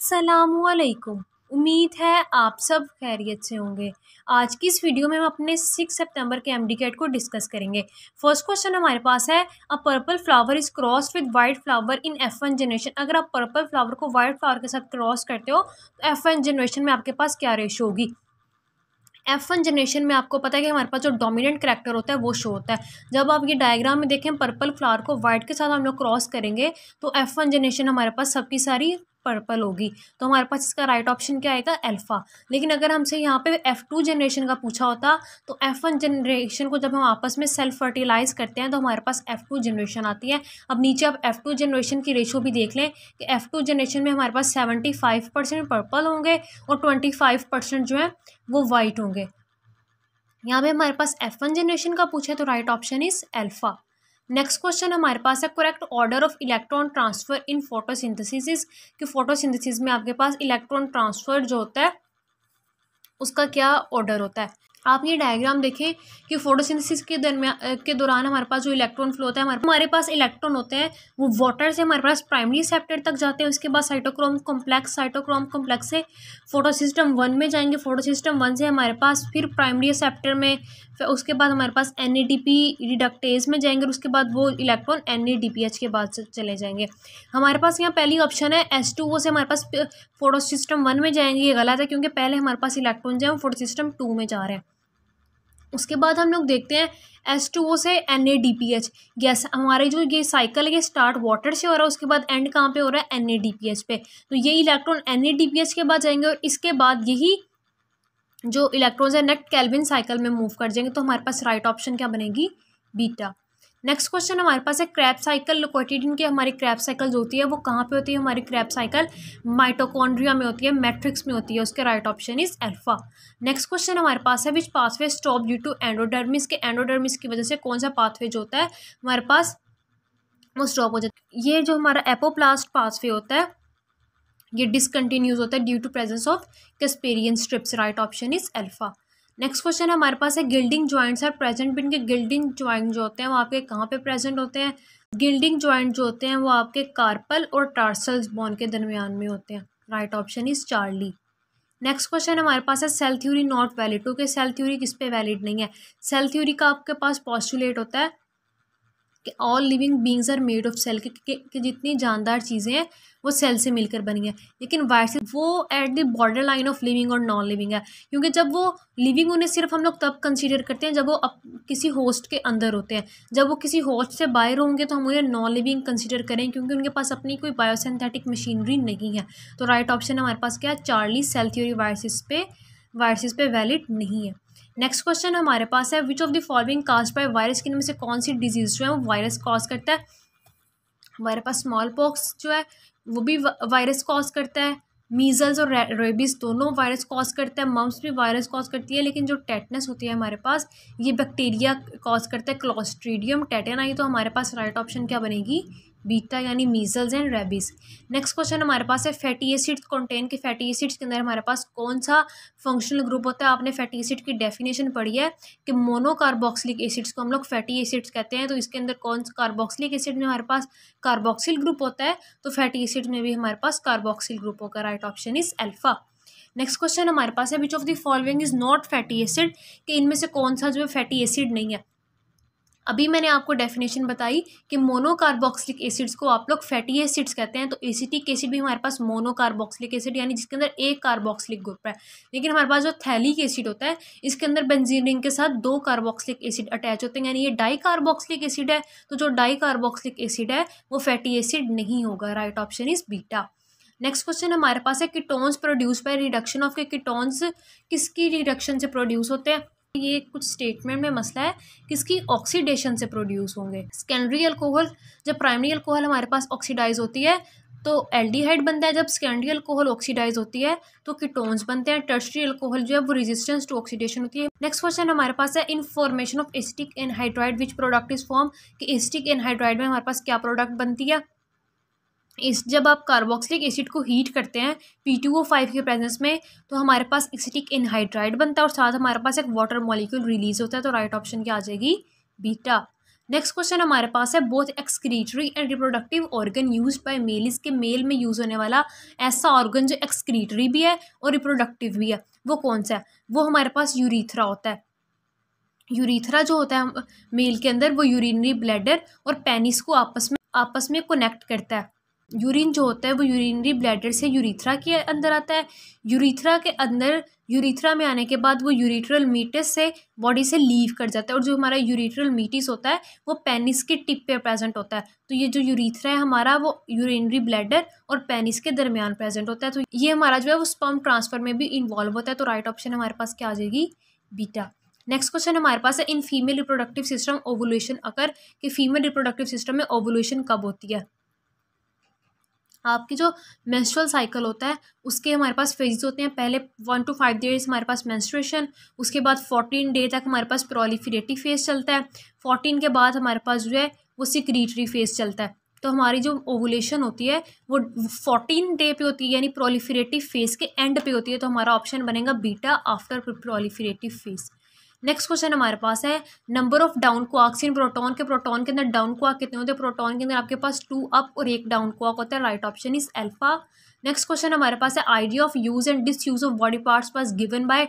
असलकुम उम्मीद है आप सब खैरियत से होंगे आज की इस वीडियो में हम अपने सिक्स सितंबर के एम को डिस्कस करेंगे फर्स्ट क्वेश्चन हमारे पास है a purple flower is cross with white flower in F one generation अगर आप पर्पल फ्लावर को वाइट फ्लावर के साथ क्रॉस करते हो तो एफ वन जनरेशन में आपके पास क्या रेशो होगी एफ वन जनरेशन में आपको पता है कि हमारे पास जो डोमिनेंट करेक्टर होता है वो शो होता है जब आप ये डायग्राम में देखें पर्पल फ्लावर को वाइट के साथ हम लोग क्रॉस करेंगे तो एफ वन जनरेशन हमारे पास सबकी सारी पर्पल होगी तो हमारे पास इसका राइट ऑप्शन क्या आएगा अल्फ़ा लेकिन अगर हमसे यहाँ पे एफ़ टू जनरेशन का पूछा होता तो एफ़ वन जनरेशन को जब हम आपस में सेल्फ फर्टिलाइज़ करते हैं तो हमारे पास एफ़ टू जनरेशन आती है अब नीचे आप एफ़ टू जनरेशन की रेशो भी देख लें कि एफ़ टू जनरेशन में हमारे पास सेवेंटी फाइव परसेंट पर्पल होंगे और ट्वेंटी फाइव परसेंट जो है वो वाइट होंगे यहाँ पे हमारे पास एफ़ वन जनरेशन का पूछा है तो right option is alpha next question हमारे पास है correct order of electron transfer in photosynthesis कि फोटोसिंथेसिस में आपके पास इलेक्ट्रॉन ट्रांसफर जो होता है उसका क्या ऑर्डर होता है आप ये डायग्राम देखें कि फोटोसिंथेसिस के दरमिया के दौरान हमारे पास जो इलेक्ट्रॉन फ्लो होता है हमारे हमारे पास इलेक्ट्रॉन होते हैं वो वाटर से हमारे पास प्राइमरी सेप्टर तक जाते हैं उसके बाद साइटोक्रोम कॉम्प्लेक्स साइटोक्रोम कॉम्प्लेक्स से फोटोसिस्टम वन में जाएंगे फोटोसिस्टम वन से हमारे पास फिर प्राइमरी सेप्टर में फिर उसके बाद हमारे पास एन रिडक्टेज में जाएंगे और उसके बाद वो इलेक्ट्रॉन एन के बाद चले जाएंगे हमारे पास यहाँ पहली ऑप्शन है एस से हमारे पास फोटो वन में जाएंगे ये गलत है क्योंकि पहले हमारे पास इलेक्ट्रॉन जो है वो सिस्टम टू में जा रहे हैं उसके बाद हम लोग देखते हैं एस टू ओ से N A D P H gas हमारे जो ये साइकिल है ये स्टार्ट वाटर से हो रहा है उसके बाद एंड कहाँ पे हो रहा है N A D P H पे तो ये electron N A D P H के बाद जाएंगे और इसके बाद यही जो इलेक्ट्रॉन्स है नेक्स्ट कैलविन साइकिल में मूव कर जाएंगे तो हमारे पास राइट ऑप्शन क्या बनेगी बीटा नेक्स्ट क्वेश्चन हमारे पास है क्रैप साइकिल लिकोटिडिन की हमारी क्रैप साइकिल जो होती है वो कहाँ पे होती है हमारी क्रैप साइकिल माइटोकॉन्ड्रिया में होती है मैट्रिक्स में होती है उसके right option is alpha next question हमारे पास है which pathway stop due to endodermis के एंडोडर्मिस की वजह से कौन सा पाथवे जो होता है हमारे पास वो स्टॉप हो जाता है ये जो हमारा एपोप्लास्ट पाथवे होता है ये डिसकंटिन्यूज होता है due to presence of Casparian strips right option is alpha next question हमारे पास है gliding joints are present been के गिल्डिंग ज्वाइंट जो होते हैं वो आपके कहाँ पे प्रेजेंट होते हैं गिल्डिंग ज्वाइंट जो होते हैं वो आपके कार्पल और टार्सल्स बोन के दरमियान में होते हैं right option is Charlie next question हमारे पास है सेल थ्योरी नॉट वैलिड क्योंकि सेल थ्योरी किस पे वैलिड नहीं है सेल थ्योरी का आपके पास पॉस्टुलेट होता है कि all living beings are made of cell कि जितनी जानदार चीज़ें हैं वो सेल से मिलकर बनी है लेकिन वायरस वो at the border line of living और नॉन लिविंग है क्योंकि जब वो लिविंग उन्हें सिर्फ हम लोग तब कंसीडर करते हैं जब वो अप, किसी होस्ट के अंदर होते हैं जब वो किसी होस्ट से बाहर होंगे तो हम उन्हें नॉन लिविंग कंसीडर करें क्योंकि उनके पास अपनी कोई बायोसिंथेटिक मशीनरी नहीं है तो राइट ऑप्शन हमारे पास क्या है चार्ली सेल थ्योरी वायरसिस पे वायरसिस पे वैलिड नहीं है नेक्स्ट क्वेश्चन हमारे पास है which of the following caused by virus के में से कौन सी डिजीज़ जो है वो वायरस कॉज करता है हमारे पास स्मॉल पॉक्स जो है वो भी वायरस कॉज करता है मीजल्स और रेबीज़ दोनों वायरस कॉज करता है मम्स भी वायरस कॉज करती है लेकिन जो टेटनस होती है हमारे पास ये बैक्टीरिया कॉज करता है क्लोस्ट्रीडियम टेटेना ये तो हमारे पास राइट ऑप्शन क्या बनेगी बीटा यानी measles and rabies next question हमारे पास है फैटी एसिड्स कॉन्टेन के फैटी एसिड्स के अंदर हमारे पास कौन सा फंक्शनल ग्रुप होता है आपने फैटी एसिड की डेफिनेशन पढ़ी है कि मोनोकार्बोक्सिलिक एसिड्स को हम लोग फैटी एसिड्स कहते हैं तो इसके अंदर कौन सा कार्बोक्सिलिक एसिड में हमारे पास कार्बोक्सिल ग्रुप होता है तो फैटी एसिड में भी हमारे पास कार्बोक्सिल ग्रुप होगा right option is alpha next question हमारे पास है which of the following is not fatty acid कि इनमें से कौन सा जो है फैटी एसिड नहीं है अभी मैंने आपको डेफिनेशन बताई कि मोनोकार्बोक्सिलिक एसिड्स को आप लोग फैटी एसिड्स कहते हैं तो एसिटिक एसिड भी हमारे पास मोनोकार्बोक्सिलिक एसिड यानी जिसके अंदर एक कार्बोक्सिलिक ग्रुप है लेकिन हमारे पास जो थैलिक एसिड होता है इसके अंदर बेंजीन रिंग के साथ दो कार्बोक्सिलिक एसिड अटैच होते हैं यानी ये डाई कार्बोक्सिलिक एसिड है तो जो डाई कार्बोक्सिलिक एसिड है वो फैटी एसिड नहीं होगा right option is beta next question हमारे पास है ketones produce by reduction of के किटोन्स किसकी रिडक्शन से प्रोड्यूस होते हैं ये कुछ स्टेटमेंट में मसला है किसकी ऑक्सीडेशन से प्रोड्यूस होंगे सेकेंडरी अल्कोहल जब प्राइमरी अल्कोहल हमारे पास ऑक्सीडाइज होती है तो एल्डिहाइड बनता है जब सेकेंडरी अल्कोहल ऑक्सीडाइज होती है तो कीटोन्स बनते हैं टर्सरी अल्कोहल जो है वो रेजिस्टेंस टू ऑक्सीडेशन होती है नेक्स्ट क्वेश्चन हमारे पास है information of acetic anhydride which product is form कि एस्टिक एनहाइड्राइड में हमारे पास क्या प्रोडक्ट बनती है इस जब आप कार्बोक्सिलिक एसिड को हीट करते हैं पी टू ओ फाइव के प्रेजेंस में तो हमारे पास एसिटिक इनहाइड्राइड बनता है और साथ हमारे पास एक वाटर मॉलिक्यूल रिलीज होता है तो राइट ऑप्शन क्या आ जाएगी बीटा नेक्स्ट क्वेश्चन हमारे पास है both excretory and reproductive organ use by male इसके मेल में यूज होने वाला ऐसा ऑर्गन जो एक्सक्रीटरी भी है और रिप्रोडक्टिव भी है वो कौन सा है वो हमारे पास यूरीथरा होता है यूरीथरा जो होता है मेल के अंदर वो यूरिनरी ब्लैडर और पेनिस को आपस में आपस में कनेक्ट करता है यूरिन जो होता है वो यूरिनरी ब्लैडर से यूरिथ्रा के अंदर आता है यूरिथ्रा के अंदर यूरिथ्रा में आने के बाद वो यूरिट्रल मीटिस से बॉडी से लीव कर जाता है और जो हमारा यूरिट्रल मीटिस होता है वो पेनिस के टिप पे प्रेजेंट होता है तो ये जो यूरिथ्रा है हमारा वो यूरिनरी ब्लैडर और पेनिस के दरमियान प्रेजेंट होता है तो ये हमारा जो है वो स्पम ट्रांसफर में भी इन्वॉल्व होता है तो राइट ऑप्शन हमारे पास क्या आ जाएगी बीटा नेक्स्ट क्वेश्चन हमारे पास है in female reproductive system ovulation अगर कि फीमेल रिप्रोडक्टिव सिस्टम में ओवोल्यूशन कब होती है आपकी जो मेंस्ट्रुअल साइकिल होता है उसके हमारे पास फेजेस होते हैं पहले वन टू फाइव डेज हमारे पास मेंस्ट्रुएशन उसके बाद फोर्टीन डे तक हमारे पास प्रोलीफिरेटिव फेज चलता है फोर्टीन के बाद हमारे पास जो है वो सिक्रीटरी फेज चलता है तो हमारी जो ओवुलेशन होती है वो फोर्टीन डे पे होती है यानी प्रोलीफिरेटिव फेज के एंड पे होती है तो हमारा ऑप्शन बनेगा beta after proliferative phase next question हमारे पास है number of down quarks in proton के प्रोटोन के अंदर डाउन क्वाक कितने होते हैं प्रोटोन के अंदर आपके पास टू अप और एक डाउन क्वाक होता है right option is alpha next question हमारे पास है idea of use and disuse of body parts pass given by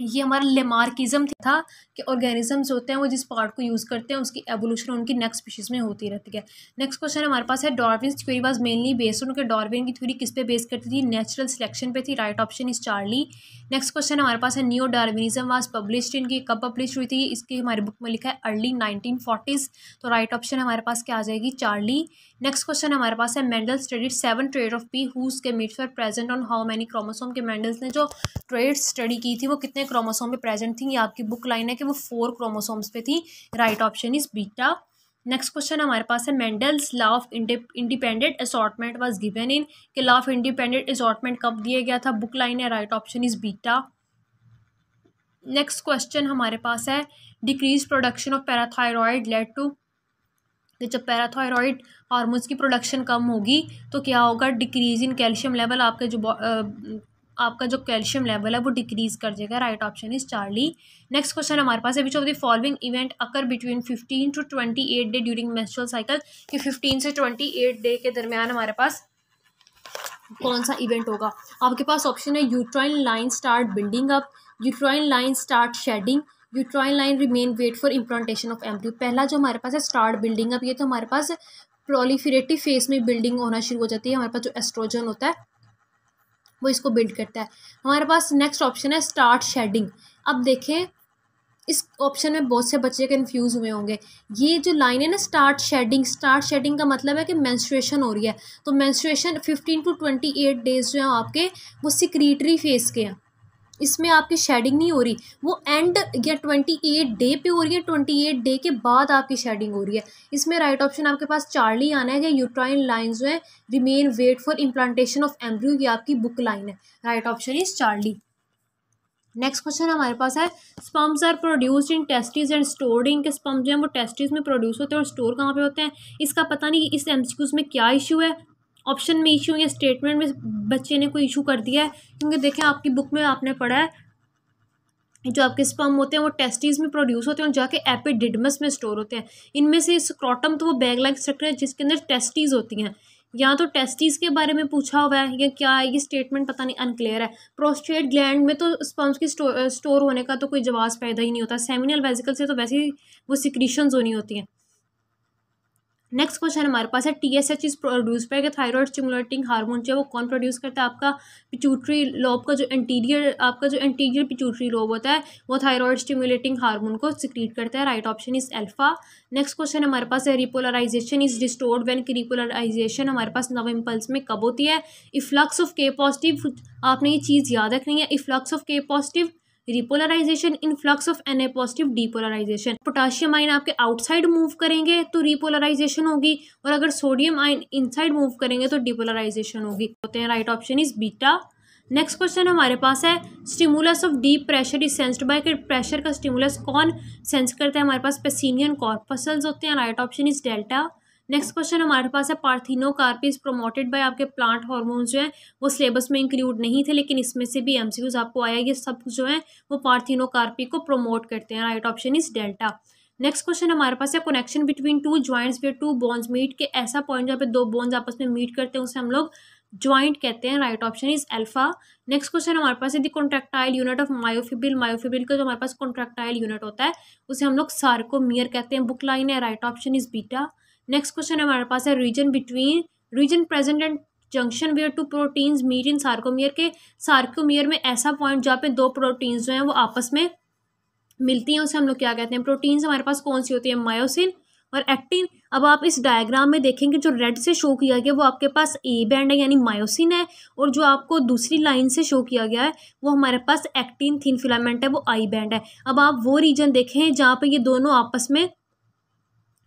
ये हमारा लेमार्किज्म था कि ऑर्गेनिजम्स होते हैं वो जिस पार्ट को यूज़ करते हैं उसकी एवोल्यूशन उनकी नेक्स्ट स्पीशीज़ में होती रहती है नेक्स्ट क्वेश्चन हमारे पास है Darwin theory was mainly based उनके डॉर्विन की थ्योरी किस पे बेस करती थी नेचुरल सिलेक्शन पे थी right option is Charlie next question हमारे पास है न्यू डार्विनिज्म वाज पब्लिश इनकी कब पब्लिश हुई थी इसकी हमारे बुक में लिखा है अर्ली नाइनटीन तो राइट ऑप्शन हमारे पास क्या आ जाएगी चार्ली नेक्स्ट क्वेश्चन हमारे पास है Mendel studied seven trait of pea whose के मीट्स पर present on how many chromosome के मेंडल्स ने जो ट्रेड स्टडी की थी वो कितने क्रोमोसोम पे प्रेजेंट थी ये आपकी बुक लाइन है कि वो फोर क्रोमोसोम्स पे थी right option is beta next question हमारे पास है Mendel's law of independent assortment was given in के लॉ ऑफ इंडिपेंडेंट असॉटमेंट कब दिया गया था बुक लाइन है right option is beta next question हमारे पास है decrease production of parathyroid led to जब पैराथायरॉयड हारमोन्स की प्रोडक्शन कम होगी तो क्या होगा डिक्रीज इन कैल्शियम लेवल आपके जो आपका जो कैल्शियम लेवल है वो डिक्रीज कर जाएगा right option is Charlie next question हमारे पास है which of the following event occur between fifteen to twenty eight day during menstrual cycle कि फिफ्टीन से ट्वेंटी एट डे के दरमियान हमारे पास कौन सा इवेंट होगा आपके पास ऑप्शन है uterine line start building up uterine line start shedding uterine line remain wait for implantation of embryo पहला जो हमारे पास है स्टार्ट बिल्डिंग अब ये तो हमारे पास प्रोलीफिरेटिव फेस में बिल्डिंग होना शुरू हो जाती है हमारे पास जो एस्ट्रोजन होता है वो इसको बिल्ड करता है हमारे पास नेक्स्ट ऑप्शन है स्टार्ट शेडिंग अब देखें इस ऑप्शन में बहुत से बच्चे कन्फ्यूज़ हुए होंगे ये जो लाइन है ना स्टार्ट शेडिंग स्टार्ट शेडिंग का मतलब है कि मेंस्ट्रुएशन हो रही है तो menstruation fifteen to twenty eight days जो हैं आपके वो सिक्रीटरी फेस के हैं इसमें आपकी शेडिंग नहीं हो रही वो एंड या ट्वेंटी एट डे पे हो रही है ट्वेंटी एट डे के बाद आपकी शेडिंग हो रही है इसमें राइट right ऑप्शन आपके पास चार्ली आना है या यूट्राइन लाइन जो है remain wait for implantation of embryo ये आपकी बुक लाइन है right option is Charlie next question हमारे पास है sperms are produced in testis and stored in के स्पम्स जो हैं वो टेस्टिस में प्रोड्यूस होते हैं और स्टोर कहाँ पे होते हैं इसका पता नहीं इस एमसीक्यूज में क्या इशू है ऑप्शन में इशू या स्टेटमेंट में बच्चे ने कोई इशू कर दिया है क्योंकि देखें आपकी बुक में आपने पढ़ा है जो आपके स्पम होते हैं वो टेस्टीज में प्रोड्यूस होते हैं और जाके एपिडिडमस में स्टोर होते हैं इनमें से स्क्रॉटम तो वो बैग लाइक स्ट्रक्चर है जिसके अंदर टेस्टीज होती हैं या तो टेस्टीज के बारे में पूछा हुआ है या क्या है ये स्टेटमेंट पता नहीं अनक्लियर है प्रोस्टेट ग्लैंड में तो स्पम्स की स्टोर, स्टोर होने का तो कोई जवाब पैदा ही नहीं होता सेमिनल वेजिकल से तो वैसे ही वो सिक्रीशन होनी होती हैं नेक्स्ट क्वेश्चन हमारे पास है T S H is produce पर थायराइड स्टिमुलेटिंग हार्मोन जो है वो कौन प्रोड्यूस करता है आपका पिचूटरी लोब का जो इंटीरियर आपका जो इंटीरियर पिचूटरी लोब होता है वो थायरॉइड स्टिमुलेटिंग हार्मोन को सिक्रीट करता है right option is alpha next question हमारे पास है रिपोलराइजेशन इज डिस्टोर्ड वैन की रिपोलराइजेशन हमारे पास नव इम्पल्स में कब होती है इफ्लक्स ऑफ के पॉजिटिव आपने ये चीज़ याद रखनी है efflux of K positive repolarisation influx of N A positive depolarisation potassium ion आपके आउटसाइड मूव करेंगे तो रिपोलराइजेशन होगी और अगर सोडियम आइन इनसाइड मूव करेंगे तो डिपोलराइजेशन होगी होते हैं right option is beta next question हमारे पास है stimulus of deep pressure is sensed by pressure का स्टिमुलस कौन सेंस करता है हमारे पास पेसिनियन कॉर्पसल्स होते हैं right option is delta next question हमारे पास है पार्थिनोकार्पिस प्रोमोटेड बाय आपके प्लांट हार्मोन्स जो हैं वो सिलेबस में इंक्लूड नहीं थे लेकिन इसमें से भी एमसीक्यूज आपको आया ये सब जो है वो पार्थिनोकार्पी को प्रोमोट करते हैं right option is delta next question हमारे पास है connection between two joints where two bones meet के ऐसा पॉइंट जहाँ पे दो बोन्स आपस में मीट करते हैं उसे हम लोग ज्वाइंट कहते हैं right option is alpha next question हमारे पास है the contractile unit of myofibril myofibril का जो हमारे पास कॉन्ट्रेक्टाइल यूनिट होता है उसे हम लोग सार्कोमियर कहते हैं बुक लाइन है right option is beta next question हमारे पास है region between region present and junction where two proteins meet in sarcomere के सार्कोमियर में ऐसा पॉइंट जहाँ पे दो प्रोटीन्स जो हैं वो आपस में मिलती हैं उसे हम लोग क्या कहते हैं प्रोटीन्स हमारे पास कौन सी होती है मायोसिन और एक्टिन अब आप इस डायग्राम में देखेंगे जो रेड से शो किया गया वो आपके पास ए बैंड है यानी मायोसिन है और जो आपको दूसरी लाइन से शो किया गया है वो हमारे पास एक्टिन थिन फिलामेंट है वो आई बैंड है अब आप वो रीजन देखें जहाँ पर ये दोनों आपस में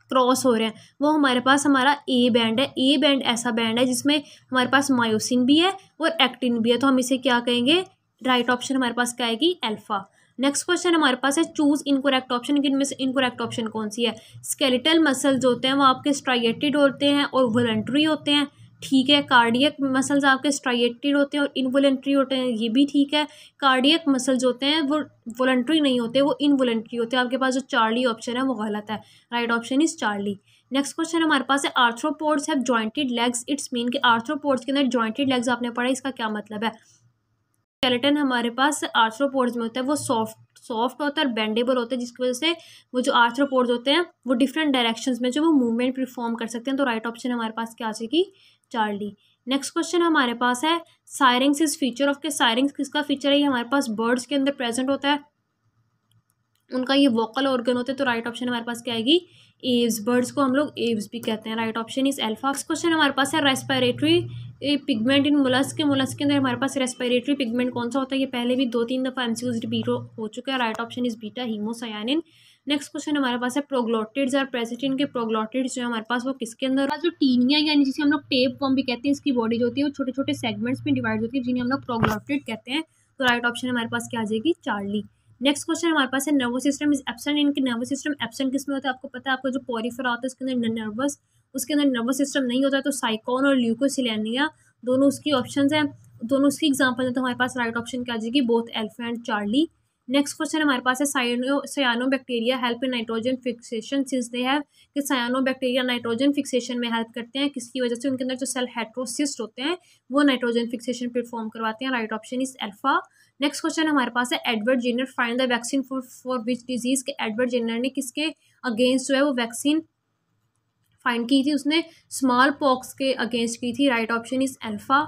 क्रॉस हो रहे हैं वो हमारे पास हमारा ए बैंड है ए बैंड ऐसा बैंड है जिसमें हमारे पास मायोसिन भी है और एक्टिन भी है तो हम इसे क्या कहेंगे राइट ऑप्शन हमारे पास क्या आएगी एल्फा नेक्स्ट क्वेश्चन हमारे पास है चूज इनकोरेक्ट ऑप्शन इनमें से इनकोरेक्ट ऑप्शन कौन सी है स्केलेटल मसल्स होते हैं वो आपके स्ट्राइटेड होते हैं और वॉलंट्री होते हैं ठीक है कार्डियक मसल्स आपके स्ट्राइटेड होते हैं और इनवोलेंट्री होते हैं ये भी ठीक है कार्डियक मसल्स होते हैं वो वॉलेंट्री नहीं होते वो इनवोलेंट्री होते हैं आपके पास जो चार्ली ऑप्शन है वो गलत है right option is Charlie next question हमारे पास है arthropods have jointed legs it's mean कि आर्थ्रोपोड्स के अंदर जॉइंटेड लेग्स आपने पढ़ा इसका क्या मतलब है स्केलेटन हमारे पास आर्थ्रोपोड्स में होता है वो सॉफ्ट सॉफ्ट होता है और बेंडेबल होता है जिसकी वजह से वो जो आर्थ्रोपोड्स होते हैं वो डिफरेंट डायरेक्शंस में जो वो मूवमेंट परफॉर्म कर सकते हैं तो राइट ऑप्शन हमारे पास क्या आ जाएगी चार्ली नेक्स्ट क्वेश्चन हमारे पास है साइरिंग्स इज फीचर ऑफ के साइरिंग्स किसका फीचर है ये हमारे पास बर्ड्स के अंदर प्रेजेंट होता है उनका ये वोकल ऑर्गन होता है तो राइट ऑप्शन हमारे पास क्या आएगी एव्स बर्ड्स को हम लोग एव्स भी कहते हैं right option is alpha next question हमारे पास है रेस्पिरेटरी पिगमेंट इन मुलस के मुलस के अंदर हमारे पास रेस्पिरेटरी पिगमेंट कौन सा होता है ये पहले भी दो तीन दफ़ा एम रिपीट हो चुका है right option is beta haemocyanin next question हमारे पास है प्रोग्लोटिड्स और प्रेसिटिन के प्रोग्लोटिड्स जो है हमारे पास वो किसके अंदर जो टीनिया यानी जिसे हम लोग टेप फॉर्म भी कहते हैं इसकी बॉडी जो होती है वो छोटे छोटे सेगमेंट्स में डिवाइड होती है जिन्हें हम लोग प्रोग्लोटिड कहते हैं तो राइट ऑप्शन हमारे पास क्या आ जाएगी चार्ली नेक्स्ट क्वेश्चन हमारे पास है नर्वस सिस्टम इज एबसेंट इनके नर्वस सिस्टम एबसेंट किस में होता है आपको पता है आपका जो पॉरीफर होता है उसके अंदर नर्वस उसके अंदर नर्वस सिस्टम नहीं होता है तो साइकोन और ल्यूकोसिलेनिया दोनों उसकी ऑप्शन हैं दोनों उसकी एग्जाम्पल है तो हमारे पास राइट ऑप्शन क्या आ जाएगी both alpha and Charlie next question हमारे पास है cyano cyanobacteria help in nitrogen fixation since they have कि सयानो बैक्टीरिया नाइट्रोजन फिक्सेशन में हेल्प करते हैं किसकी वजह से उनके अंदर जो सेल हेट्रोसिस्ट होते हैं वो नाइट्रोजन फिक्सेशन परफॉर्म करवाते हैं right option is alpha next question हमारे पास है Edward Jenner find the vaccine for for which disease के एडवर्ड जेनर ने किसके अगेंस्ट जो है वो वैक्सीन फाइंड की थी उसने स्मॉल पॉक्स के अगेंस्ट की थी right option is alpha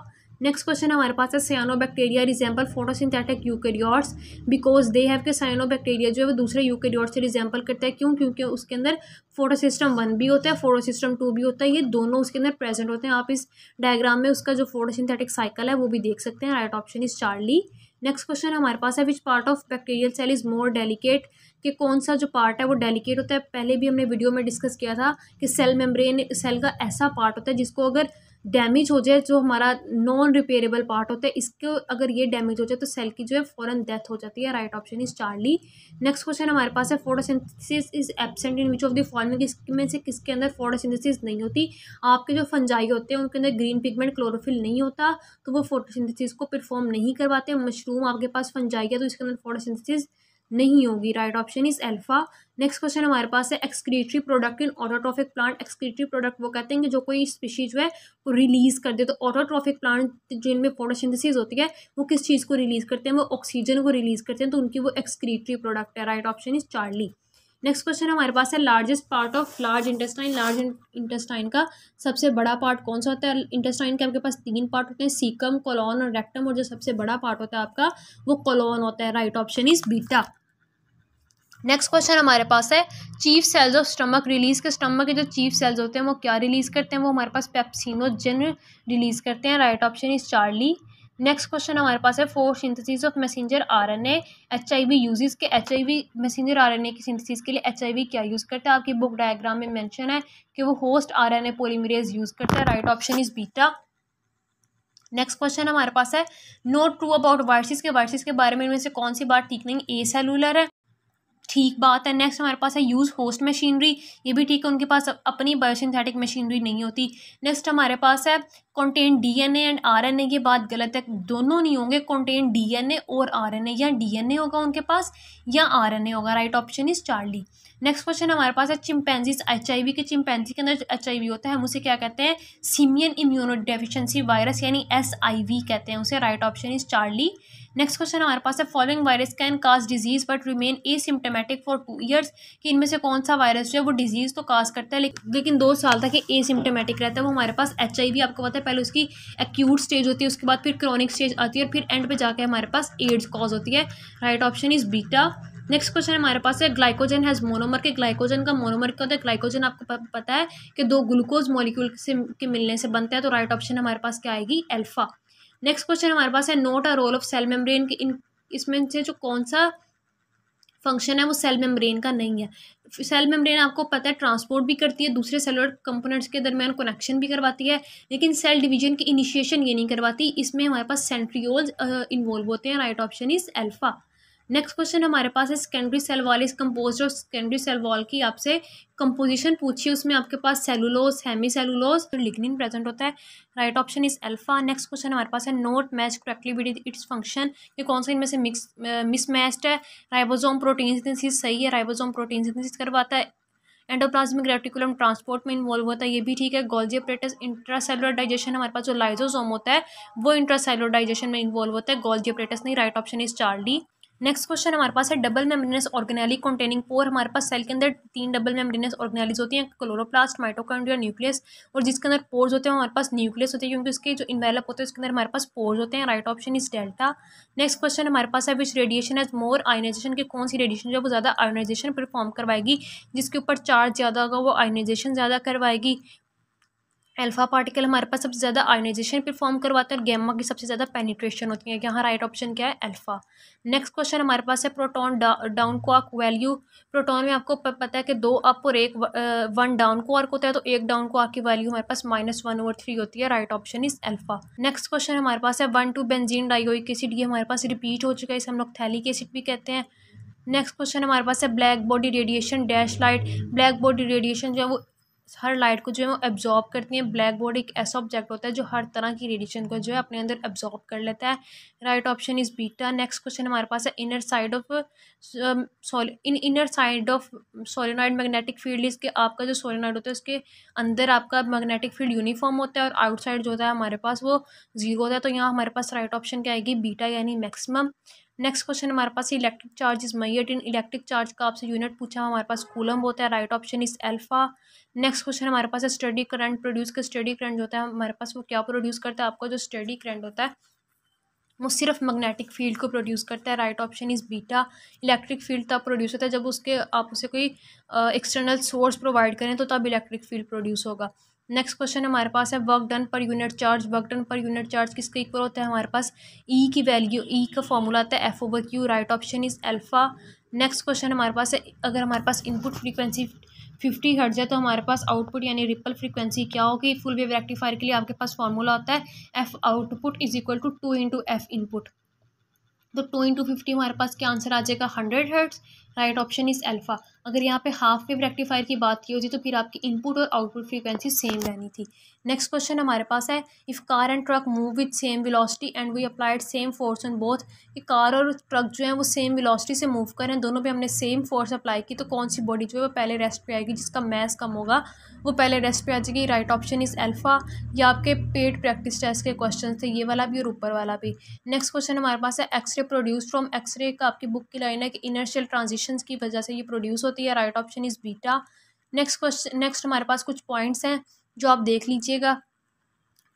next question हमारे पास है cyanobacteria resemble photosynthetic eukaryotes because they have के साइनो बैक्टीरिया जो है वो दूसरे यूकेरियोट से रिजेंपल करता है क्यों क्योंकि उसके अंदर फोटो सिस्टम वन भी होता है फोटो सिस्टम टू भी होता है ये दोनों उसके अंदर प्रेजेंट होते हैं आप इस डायग्राम में उसका जो फोटोसिंथेटिक साइकिल है वो भी देख सकते हैं right option is Charlie next question हमारे पास है which part of bacterial cell is more delicate कि कौन सा जो पार्ट है वो डेलिकेट होता है पहले भी हमने वीडियो में डिस्कस किया था कि सेल मेम्ब्रेन सेल का ऐसा पार्ट होता है जिसको अगर डैमेज हो जाए जो हमारा नॉन रिपेयरेबल पार्ट होता है इसको अगर ये डैमेज हो जाए तो सेल की जो है फ़ौरन डेथ हो जाती है right option is Charlie next question हमारे पास है photosynthesis is absent in which of the forming में से किसके अंदर फोटोसिंथेसिस नहीं होती आपके जो फंजाई होते हैं उनके अंदर ग्रीन पिगमेंट क्लोरोफिल नहीं होता तो वो फोटोसिंथेसिस को परफॉर्म नहीं करवाते मशरूम आपके पास फंजाई है तो इसके अंदर फोटोसिंथेसिस नहीं होगी right option is alpha next question हमारे पास है excretory product in autotrophic plant excretory product वो कहते हैं कि जो कोई स्पीशीज जो है वो रिलीज कर दे तो ऑटोट्रॉफिक प्लांट जिनमें फोटोसिंथेसिस होती है वो किस चीज़ को रिलीज करते हैं वो ऑक्सीजन को रिलीज करते हैं तो उनकी वो एक्सक्रीटरी प्रोडक्ट है right option is Charlie next question हमारे पास है largest part of large intestine large intestine का सबसे बड़ा पार्ट कौन सा होता है इंटेस्टाइन के आपके पास तीन पार्ट होते हैं सीकम कोलोन और रेक्टम और जो सबसे बड़ा पार्ट होता है आपका वो कॉलोन होता है right option is beta next question हमारे पास है chief cells of stomach release के स्टमक के जो चीफ सेल्स होते हैं वो क्या रिलीज करते हैं वो हमारे पास पेप्सिनोजन रिलीज करते हैं right option is Charlie next question हमारे पास है for synthesis of messenger RNA HIV uses के एचआईवी मैसेंजर आरएनए की सिंथेसिस के लिए एचआईवी क्या यूज़ करता है आपकी बुक डायग्राम में मेंशन है कि वो होस्ट आरएनए पॉलीमरेज यूज़ करता है right option is beta next question हमारे पास है नोट ट्रू अबाउट वायरसेस के वायरसेस के बारे में इनमें से कौन सी बात ठीक नहीं ए सेलुलर है ठीक बात है नेक्स्ट हमारे पास है यूज़ होस्ट मशीनरी ये भी ठीक है उनके पास अपनी बायोसिंथेटिक मशीनरी नहीं होती नेक्स्ट हमारे पास है कॉन्टेन डीएनए एंड आरएनए ये बात गलत है दोनों नहीं होंगे कॉन्टेन डीएनए और आरएनए या डीएनए होगा उनके पास या आरएनए होगा right option is Charlie next question हमारे पास है चिंपैंजीज एच आई वी के चिंपैंजी के अंदर एच आई वी होता है हम उसे क्या कहते हैं सीमियन इम्यूनो वायरस यानी एस आई वी कहते हैं उसे right option is Charlie next question हमारे पास है following virus can cause disease but remain asymptomatic for two years कि इनमें से कौन सा वायरस जो है वो डिजीज़ तो काज करता है लेकिन दो साल तक ए सिम्टोमेटिक रहता है वो हमारे पास एच आपको पता है पहले उसकी एक्यूट स्टेज होती है उसके बाद फिर क्रॉनिक स्टेज आती है और फिर एंड पे जाके हमारे पास एड्स कॉज होती है right option is beta next question हमारे पास है ग्लाइकोजन हैज़ मोनोमर के ग्लाइकोजन का मोनोमर क्या होता है ग्लाइकोजन आपको पता है कि दो ग्लूकोज मॉलिक्यूल से के मिलने से बनता है तो राइट ऑप्शन हमारे पास क्या आएगी एल्फा नेक्स्ट क्वेश्चन हमारे पास है not a role of cell membrane in इसमें से जो कौन सा फंक्शन है वो सेल मेम्ब्रेन का नहीं है सेल मेम्ब्रेन आपको पता है ट्रांसपोर्ट भी करती है दूसरे सेलुलर कंपोनेंट्स के दरमियान कनेक्शन भी करवाती है लेकिन सेल डिवीजन की इनिशिएशन ये नहीं करवाती इसमें हमारे पास सेंट्रियोल्स इन्वॉल्व होते हैं right option is alpha next question हमारे पास है secondary cell wall is compose of secondary cell wall की आपसे कंपोजिशन पूछिए उसमें आपके पास cellulose hemicellulose lignin present होता है right option is alpha next question हमारे पास है not match correctly with its function ये कौन सा इनमें से मिक्स मिसमैच्ड है राइबोजोम प्रोटीन सिंथेसिस सही है राइबोजोम प्रोटीन सिंथेसिस करवाता है एंडोप्लाज्मिक रेटिकुलम ट्रांसपोर्ट में इन्वॉल्व होता है ये भी ठीक है गोल्जी अपरेटस इंट्रासेलुलर डाइजेशन हमारे पास जो लाइजोसोम होता है वो इंट्रासेलुलर डाइजेशन में इन्वॉल्व होता है गोल्जी अपरेटस नहीं right option is Charlie next question हमारे पास है double membranous organelle containing pore हमारे पास सेल के अंदर तीन डबल मेम्ब्रेनस ऑर्गेनालीज होती हैं क्लोरोप्लास्ट माइटोकॉन्ड्रिया न्यूक्लियस और जिसके अंदर पोर्स होते हैं हमारे पास न्यूक्लियस होते हैं क्योंकि उसके जो इन्वेलप होते हैं उसके अंदर हमारे पास पोर्स होते हैं right option is delta next question हमारे पास है which radiation has more ionisation के कौन सी रेडिएशन जो वो ज़्यादा आयनाइजेशन परफॉर्म करवाएगी जिसके ऊपर चार्ज ज़्यादा होगा वो आयनाइजेशन ज़्यादा करवाएगी अल्फा पार्टिकल हमारे पास सबसे ज़्यादा आयोनाइजेशन परफॉर्म करवाते हैं और गेमा की सबसे ज़्यादा पेनिट्रेशन होती है यहाँ राइट ऑप्शन क्या है अल्फा नेक्स्ट क्वेश्चन हमारे पास है प्रोटॉन डा, डाउन क्वार्क वैल्यू प्रोटॉन में आपको पता है कि दो अप और एक वन डाउन क्वार्क होता है तो एक डाउन क्वार्क की वैल्यू हमारे पास माइनस वन ओवर थ्री होती है right option is alpha next question हमारे पास है one two benzene dioic acid ये हमारे पास रिपीट हो चुका है इसे हम लोग थैलिक एसिड भी कहते हैं नेक्स्ट क्वेश्चन हमारे पास है black body radiation dash light black body radiation जो है वो हर लाइट को जो है वो एब्जॉर्ब करती हैं ब्लैक बोर्ड एक ऐसा ऑब्जेक्ट होता है जो हर तरह की रेडिएशन को जो है अपने अंदर एब्जॉर्ब कर लेता है right option is beta next question हमारे पास है inner side of in inner side of solenoid magnetic field इसके आपका जो सोलिनॉइड होता है उसके अंदर आपका मैग्नेटिक फील्ड यूनिफॉर्म होता है और आउटसाइड जो होता है हमारे पास वो जीरो होता है तो यहाँ हमारे पास राइट ऑप्शन क्या आएगी बीटा यानी मैक्सिमम नेक्स्ट क्वेश्चन हमारे पास electric charge is measured in electric charge का आपसे यूनिट पूछा हमारे पास कूलम होता है right option is alpha next question हमारे पास है स्टडी करंट प्रोड्यूस का स्टडी करंट होता है हमारे पास वो क्या प्रोड्यूस करता है आपका जो स्टडी करंट होता है वो सिर्फ मैग्नेटिक फील्ड को प्रोड्यूस करता है right option is beta electric field तब प्रोड्यूस होता है जब उसके आप उसे कोई एक्सटर्नल सोर्स प्रोवाइड करें तो तब इलेक्ट्रिक फील्ड प्रोड्यूस होगा नेक्स्ट क्वेश्चन हमारे पास है work done per unit charge work done per unit charge किसके इक्वल होता है हमारे पास ई e की वैल्यू ई e का फॉर्मूला आता है F over Q right option is alpha next question हमारे पास है अगर हमारे पास इनपुट फ्रीक्वेंसी फिफ्टी हट है तो हमारे पास आउटपुट यानी रिपल फ्रीक्वेंसी क्या होगी फुल वेव रेक्टिफायर के लिए आपके पास फॉर्मूला होता है F output is equal to two into F input तो टू इंटू फिफ्टी हमारे पास क्या आंसर आ जाएगा hundred hertz right option is alpha अगर यहाँ पे हाफ वेव रेक्टिफायर की बात की होती तो फिर आपकी इनपुट और आउटपुट फ्रीक्वेंसी सेम रहनी थी नेक्स्ट क्वेश्चन हमारे पास है if car and truck move with same velocity and we applied same force on both कि कार और ट्रक जो है वो सेम वेलोसिटी से मूव करें दोनों पे हमने सेम फोर्स अप्लाई की तो कौन सी बॉडी जो है वो पहले रेस्ट पे आएगी जिसका मैस कम होगा वो पहले रेस्ट पे आ जाएगी राइट ऑप्शन इज़ एल्फ़ा या आपके पेड प्रैक्टिस टेस्ट के क्वेश्चन थे ये वाला भी और ऊपर वाला भी नेक्स्ट क्वेश्चन हमारे पास है एक्सरे प्रोड्यूस फ्रॉम एक्सरे का आपकी बुक की लाइन है कि इनर्शियल ट्रांजिशन की वजह से ये प्रोड्यूस होता होती है right option is beta next question next हमारे पास कुछ पॉइंट्स हैं जो आप देख लीजिएगा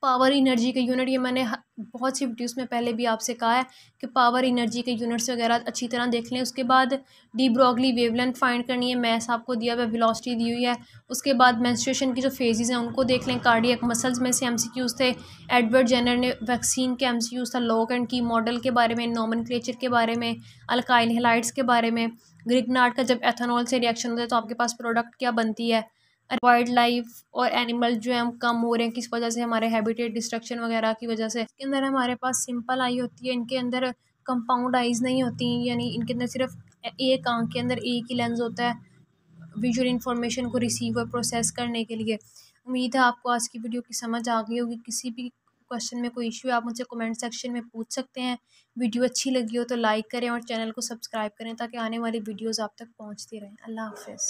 पावर इनर्जी के यूनिट ये मैंने बहुत सी वीडियोस में पहले भी आपसे कहा है कि पावर एनर्जी के यूनिट्स वगैरह अच्छी तरह देख लें उसके बाद डी ब्रॉगली वेवलेंथ फाइंड करनी है मैस आपको दिया हुआ वेलोसिटी दी हुई है उसके बाद मेंस्ट्रुएशन की जो फेजेस हैं उनको देख लें कार्डियक मसल्स में से क्यूज़ थे एडवर्ड जेनर ने वैक्सीन के एमसीक्यूज था लॉक एंड की मॉडल के बारे में नॉमन के बारे में अल्काइल हेलाइट्स के बारे में ग्रिगनाट का जब एथेनॉल से रिएक्शन होता है तो आपके पास प्रोडक्ट क्या बनती है वाइल्ड लाइफ और एनिमल जो है कम हो रहे हैं किस वजह से हमारे हैबिटेट डिस्ट्रक्शन वगैरह की वजह से इसके अंदर हमारे पास सिंपल आई होती है इनके अंदर कंपाउंड आइज़ नहीं होती यानी इनके अंदर सिर्फ एक आंख के अंदर एक ही लेंस होता है विजुअल इन्फॉर्मेशन को रिसीव और प्रोसेस करने के लिए उम्मीद है आपको आज की वीडियो की समझ आ गई होगी किसी भी क्वेश्चन में कोई इश्यू है आप मुझे कमेंट सेक्शन में पूछ सकते हैं वीडियो अच्छी लगी हो तो लाइक करें और चैनल को सब्सक्राइब करें ताकि आने वाली वीडियोज़ आप तक पहुँचती रहें अल्लाह हाफ